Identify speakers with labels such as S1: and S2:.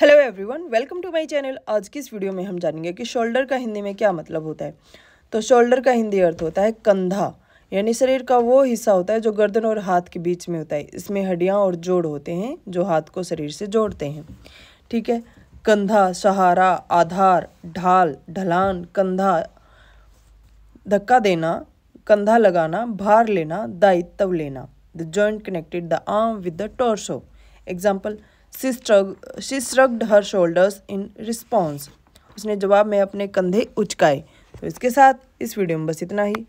S1: hello everyone welcome to my channel आज की इस वीडियो में हम जानेंगे कि शोल्डर का हिंदी में क्या मतलब होता है तो शोल्डर का हिंदी अर्थ होता है कंधा यानी शरीर का वो हिस्सा होता है जो गर्दन और हाथ के बीच में होता है इसमें हड्डियाँ और जोड़ होते हैं जो हाथ को शरीर से जोड़ते हैं ठीक है कंधा सहारा आधार ढाल ढलान कंधा धक्का देना कंधा लगाना भार लेना दायित्व लेना the joint connected the arm with the torso example she strug she struggled her shoulders in response उसने जवाब में अपने कंधे उचकाए तो इसके साथ इस वीडियो में बस इतना ही